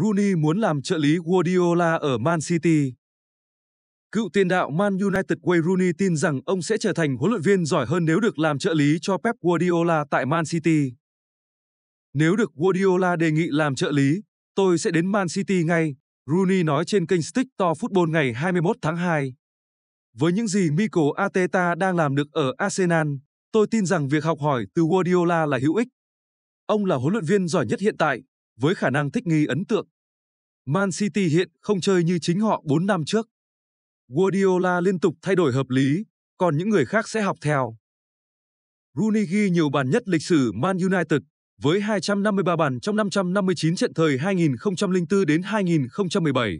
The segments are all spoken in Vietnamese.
Rooney muốn làm trợ lý Guardiola ở Man City. Cựu tiền đạo Man United Wayne Rooney tin rằng ông sẽ trở thành huấn luyện viên giỏi hơn nếu được làm trợ lý cho Pep Guardiola tại Man City. Nếu được Guardiola đề nghị làm trợ lý, tôi sẽ đến Man City ngay, Rooney nói trên kênh Stick To Football ngày 21 tháng 2. Với những gì Mikel Arteta đang làm được ở Arsenal, tôi tin rằng việc học hỏi từ Guardiola là hữu ích. Ông là huấn luyện viên giỏi nhất hiện tại, với khả năng thích nghi ấn tượng. Man City hiện không chơi như chính họ 4 năm trước. Guardiola liên tục thay đổi hợp lý, còn những người khác sẽ học theo. Rooney ghi nhiều bàn nhất lịch sử Man United với 253 bàn trong 559 trận thời 2004 đến 2017.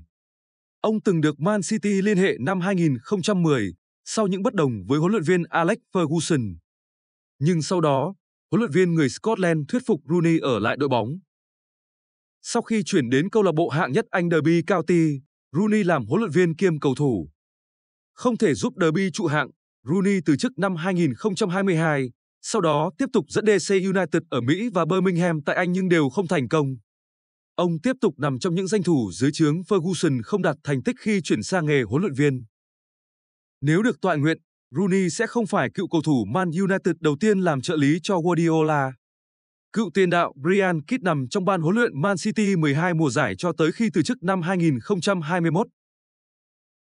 Ông từng được Man City liên hệ năm 2010 sau những bất đồng với huấn luyện viên Alex Ferguson. Nhưng sau đó, huấn luyện viên người Scotland thuyết phục Rooney ở lại đội bóng. Sau khi chuyển đến câu lạc bộ hạng nhất Anh Derby County, Rooney làm huấn luyện viên kiêm cầu thủ. Không thể giúp Derby trụ hạng, Rooney từ chức năm 2022, sau đó tiếp tục dẫn DC United ở Mỹ và Birmingham tại Anh nhưng đều không thành công. Ông tiếp tục nằm trong những danh thủ dưới trướng Ferguson không đạt thành tích khi chuyển sang nghề huấn luyện viên. Nếu được tọa nguyện, Rooney sẽ không phải cựu cầu thủ Man United đầu tiên làm trợ lý cho Guardiola. Cựu tiền đạo Brian Kidd nằm trong ban huấn luyện Man City 12 mùa giải cho tới khi từ chức năm 2021.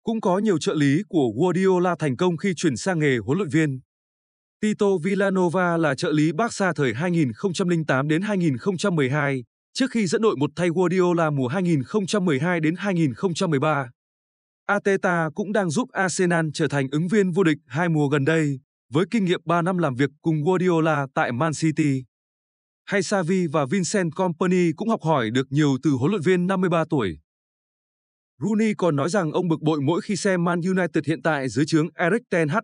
Cũng có nhiều trợ lý của Guardiola thành công khi chuyển sang nghề huấn luyện viên. Tito Villanova là trợ lý Barca thời 2008 đến 2012, trước khi dẫn đội một thay Guardiola mùa 2012 đến 2013. Ateta cũng đang giúp Arsenal trở thành ứng viên vô địch hai mùa gần đây, với kinh nghiệm 3 năm làm việc cùng Guardiola tại Man City. Hay Xavi và Vincent Company cũng học hỏi được nhiều từ huấn luyện viên 53 tuổi. Rooney còn nói rằng ông bực bội mỗi khi xem Man United hiện tại dưới trướng Erik ten Hag,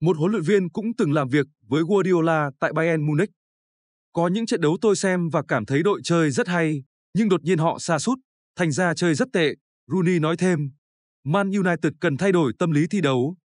một huấn luyện viên cũng từng làm việc với Guardiola tại Bayern Munich. Có những trận đấu tôi xem và cảm thấy đội chơi rất hay, nhưng đột nhiên họ sa sút, thành ra chơi rất tệ, Rooney nói thêm. Man United cần thay đổi tâm lý thi đấu,